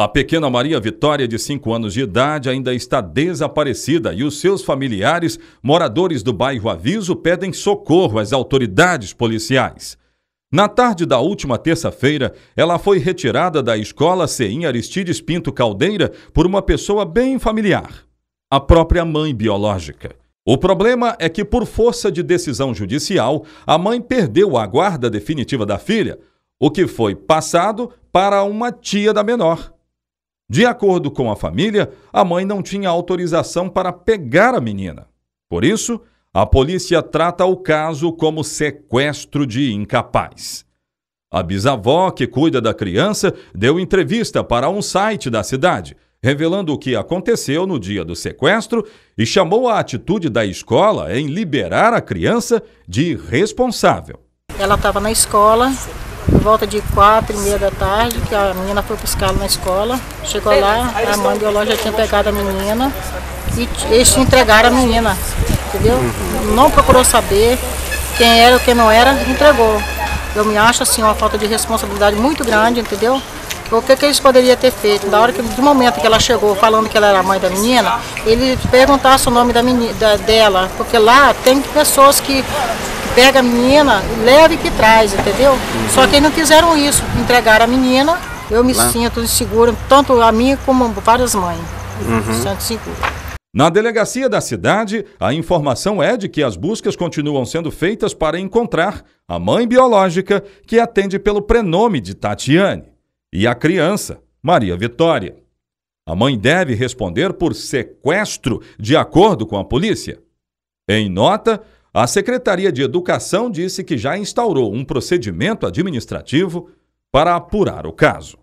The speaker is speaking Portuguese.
A pequena Maria Vitória, de 5 anos de idade, ainda está desaparecida e os seus familiares, moradores do bairro Aviso, pedem socorro às autoridades policiais. Na tarde da última terça-feira, ela foi retirada da escola Ceim Aristides Pinto Caldeira por uma pessoa bem familiar, a própria mãe biológica. O problema é que, por força de decisão judicial, a mãe perdeu a guarda definitiva da filha, o que foi passado para uma tia da menor. De acordo com a família, a mãe não tinha autorização para pegar a menina. Por isso, a polícia trata o caso como sequestro de incapaz. A bisavó, que cuida da criança, deu entrevista para um site da cidade, revelando o que aconteceu no dia do sequestro e chamou a atitude da escola em liberar a criança de responsável. Ela estava na escola, por volta de quatro e meia da tarde, que a menina foi buscá na escola. Chegou lá, a mãe biológica tinha pegado a menina e eles entregaram a menina, entendeu? Não procurou saber quem era ou quem não era, entregou. Eu me acho assim uma falta de responsabilidade muito grande, entendeu? O que, que eles poderiam ter feito? Da hora que, do momento que ela chegou falando que ela era a mãe da menina, eles perguntassem o nome da menina, da, dela, porque lá tem pessoas que pega a menina, leva e que traz, entendeu? Uhum. Só que eles não fizeram isso, entregaram a menina, eu me Lá. sinto insegura, tanto a minha como várias mães. Uhum. Me sinto Na delegacia da cidade, a informação é de que as buscas continuam sendo feitas para encontrar a mãe biológica, que atende pelo prenome de Tatiane, e a criança, Maria Vitória. A mãe deve responder por sequestro, de acordo com a polícia. Em nota, a Secretaria de Educação disse que já instaurou um procedimento administrativo para apurar o caso.